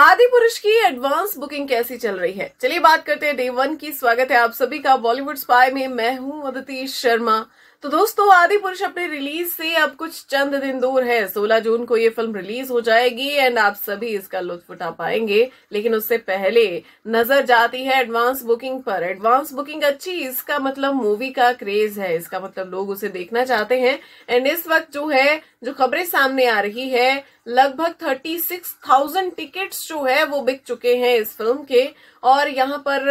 आदि पुरुष की एडवांस बुकिंग कैसी चल रही है चलिए बात करते हैं डे वन की स्वागत है आप सभी का बॉलीवुड स्पाई में मैं हूं अदिति शर्मा तो दोस्तों आदि पुरुष अपने रिलीज से अब कुछ चंद दिन दूर है 16 जून को ये फिल्म रिलीज हो जाएगी एंड आप सभी इसका लुत्फ उठा पाएंगे लेकिन उससे पहले नजर जाती है एडवांस बुकिंग पर एडवांस बुकिंग अच्छी इसका मतलब मूवी का क्रेज है इसका मतलब लोग उसे देखना चाहते हैं एंड इस वक्त जो है जो खबरें सामने आ रही है लगभग थर्टी सिक्स थाउजेंड टिकट्स जो है वो बिक चुके हैं इस फिल्म के और यहाँ पर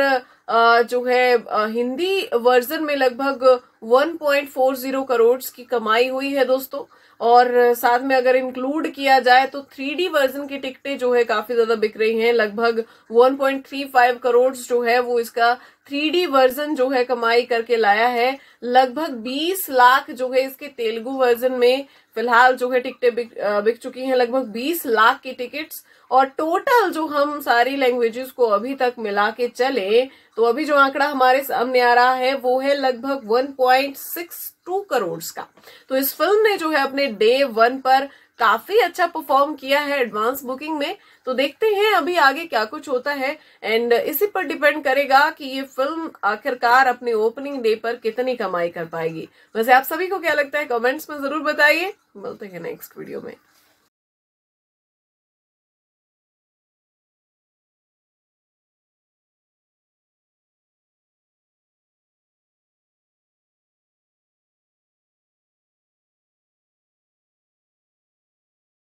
जो है हिंदी वर्जन में लगभग 1.40 करोड़ की कमाई हुई है दोस्तों और साथ में अगर इंक्लूड किया जाए तो थ्री वर्जन की टिकटें जो है काफी ज्यादा बिक रही हैं लगभग 1.35 करोड़ जो है वो इसका थ्री वर्जन जो है कमाई करके लाया है लगभग 20 लाख जो है इसके तेलुगु वर्जन में फिलहाल जो है टिकटें बिक, बिक चुकी हैं लगभग 20 लाख की टिकट्स और टोटल जो हम सारी लैंग्वेजेस को अभी तक मिला के चले तो अभी जो आंकड़ा हमारे सामने आ रहा है वो है लगभग 1.62 करोड़ का तो इस फिल्म ने जो है अपने डे वन पर काफी अच्छा परफॉर्म किया है एडवांस बुकिंग में तो देखते हैं अभी आगे क्या कुछ होता है एंड इसी पर डिपेंड करेगा कि ये फिल्म आखिरकार अपने ओपनिंग डे पर कितनी कमाई कर पाएगी वैसे आप सभी को क्या लगता है कमेंट्स में जरूर बताइए मिलते हैं नेक्स्ट वीडियो में